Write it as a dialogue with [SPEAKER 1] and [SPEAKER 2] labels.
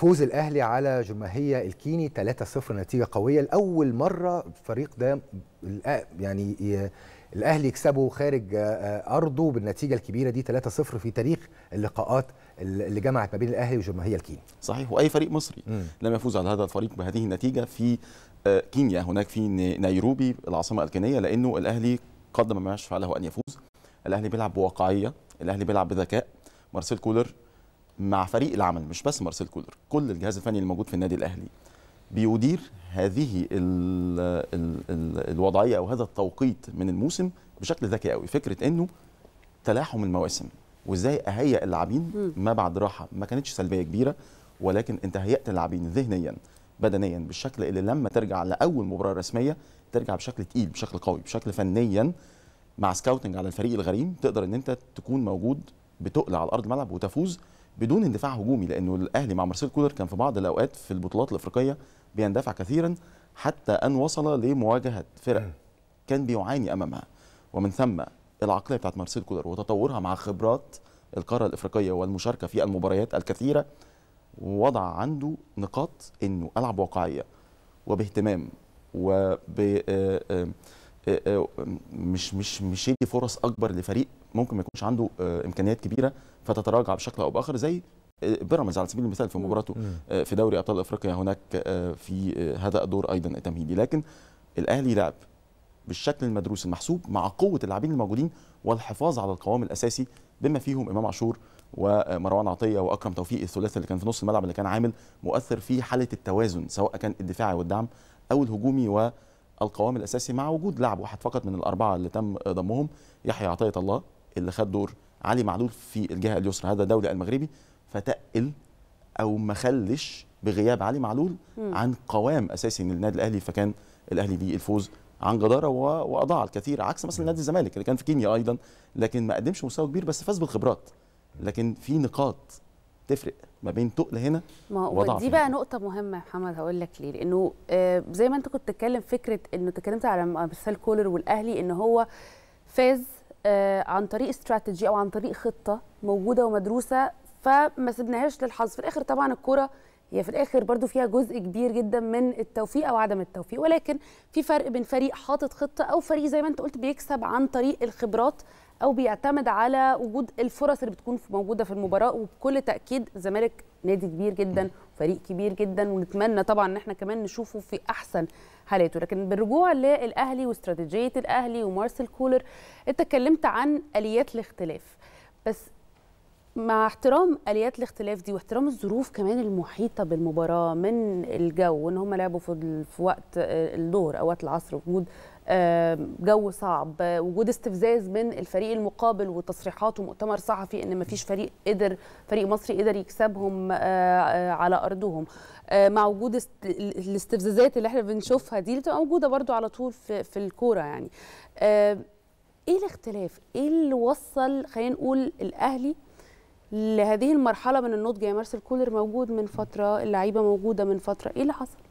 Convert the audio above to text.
[SPEAKER 1] فوز الاهلي على جماهير الكيني 3-0 نتيجه قويه لاول مره الفريق ده يعني الاهلي يكسبه خارج ارضه بالنتيجه الكبيره دي 3-0 في تاريخ اللقاءات اللي جمعت ما بين الاهلي وجماهير الكيني صحيح واي فريق مصري م. لم يفوز على هذا الفريق بهذه النتيجه في كينيا هناك في نيروبي العاصمه الكينيه لانه الاهلي قدم ما يشفع له ان يفوز الاهلي بيلعب بواقعيه الاهلي بيلعب بذكاء مارسيل كولر مع فريق العمل مش بس مارسيل كولر كل الجهاز الفني اللي موجود في النادي الاهلي بيدير هذه الـ الـ الـ الوضعيه او هذا التوقيت من الموسم بشكل ذكي قوي فكره انه تلاحم المواسم وازاي اهيئ اللاعبين ما بعد راحه ما كانتش سلبيه كبيره ولكن انت هيئت اللاعبين ذهنيا بدنيا بالشكل اللي لما ترجع لاول مباراه رسميه ترجع بشكل تقيل بشكل قوي بشكل فنيا مع سكاوتنج على الفريق الغريم تقدر ان انت تكون موجود بتقل على ارض الملعب وتفوز بدون اندفاع هجومي لانه الاهلي مع مارسيل كولر كان في بعض الاوقات في البطولات الافريقيه بيندفع كثيرا حتى ان وصل لمواجهه فرق كان بيعاني امامها ومن ثم العقليه بتاعت مارسيل كولر وتطورها مع خبرات القاره الافريقيه والمشاركه في المباريات الكثيره وضع عنده نقاط انه العب واقعيه وباهتمام وب آه، آه، آه، آه، مش مش مش يدي فرص اكبر لفريق ممكن ما يكونش عنده آه، امكانيات كبيره فتتراجع بشكل او باخر زي بيراميدز على سبيل المثال في مباراته في دوري ابطال افريقيا هناك في هذا الدور ايضا التمهيدي لكن الاهلي لعب بالشكل المدروس المحسوب مع قوه اللاعبين الموجودين والحفاظ على القوام الاساسي بما فيهم امام عاشور ومروان عطيه واكرم توفيق الثلاثي اللي كان في نص الملعب اللي كان عامل مؤثر في حاله التوازن سواء كان الدفاعي والدعم او الهجومي و القوام الاساسي مع وجود لاعب واحد فقط من الاربعه اللي تم ضمهم يحيى عطيه الله اللي خد دور علي معلول في الجهه اليسرى هذا الدوري المغربي فتقل او ما خلش بغياب علي معلول عن قوام اساسي للنادي الاهلي فكان الاهلي ليه الفوز عن جداره واضاع الكثير عكس مثلا نادي الزمالك اللي كان في كينيا ايضا لكن ما قدمش مستوى كبير بس فاز بالخبرات لكن في نقاط تفرق ما بين تقل هنا
[SPEAKER 2] ما وضعف دي بقى نقطه مهمه يا محمد هقول لك ليه لانه آه، زي ما انت كنت تتكلم فكره انه اتكلمت على مثال كولر والاهلي ان هو فاز آه، عن طريق استراتيجي او عن طريق خطه موجوده ومدروسه فما سيبناهاش للحظ في الاخر طبعا الكوره هي في الاخر برضو فيها جزء كبير جدا من التوفيق او عدم التوفيق ولكن في فرق بين فريق حاطط خطه او فريق زي ما انت قلت بيكسب عن طريق الخبرات او بيعتمد على وجود الفرص اللي بتكون موجوده في المباراه وبكل تاكيد الزمالك نادي كبير جدا وفريق كبير جدا ونتمنى طبعا ان احنا كمان نشوفه في احسن حالاته لكن بالرجوع للاهلي واستراتيجيه الاهلي ومارسيل كولر انت اتكلمت عن اليات الاختلاف بس مع احترام اليات الاختلاف دي واحترام الظروف كمان المحيطه بالمباراه من الجو ان هم لعبوا في, في وقت آه، الظهر او وقت العصر وجود جو صعب وجود استفزاز من الفريق المقابل وتصريحات ومؤتمر صحفي ان ما فيش فريق قدر فريق مصري قدر يكسبهم آه، آه، على ارضهم مع وجود الاستفزازات اللي احنا بنشوفها دي اللي بتبقى موجوده برده على طول في الكوره يعني ايه الاختلاف ايه اللي وصل خلينا نقول الاهلي لهذه المرحله من النضج يا مارسيل كولر موجود من فتره اللعيبه موجوده من فتره ايه اللي حصل